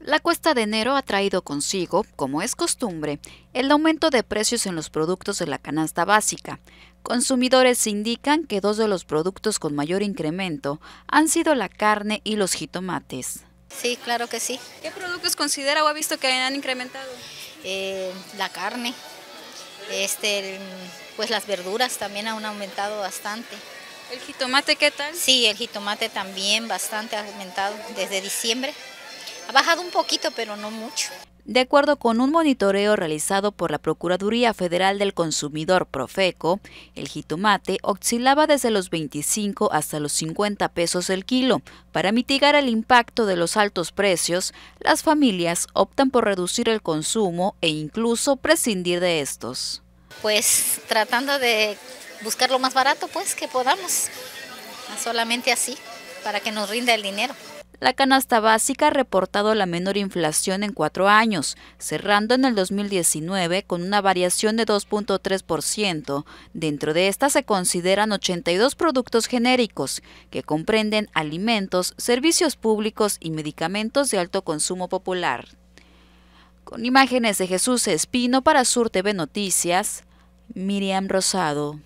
La cuesta de enero ha traído consigo, como es costumbre, el aumento de precios en los productos de la canasta básica. Consumidores indican que dos de los productos con mayor incremento han sido la carne y los jitomates. Sí, claro que sí. ¿Qué productos considera o ha visto que han incrementado? Eh, la carne, este, pues las verduras también han aumentado bastante. ¿El jitomate qué tal? Sí, el jitomate también bastante ha aumentado desde diciembre. Ha bajado un poquito, pero no mucho. De acuerdo con un monitoreo realizado por la Procuraduría Federal del Consumidor Profeco, el jitomate oscilaba desde los 25 hasta los 50 pesos el kilo. Para mitigar el impacto de los altos precios, las familias optan por reducir el consumo e incluso prescindir de estos. Pues tratando de buscar lo más barato pues que podamos, solamente así, para que nos rinda el dinero la canasta básica ha reportado la menor inflación en cuatro años, cerrando en el 2019 con una variación de 2.3%. Dentro de esta se consideran 82 productos genéricos, que comprenden alimentos, servicios públicos y medicamentos de alto consumo popular. Con imágenes de Jesús Espino para Sur TV Noticias, Miriam Rosado.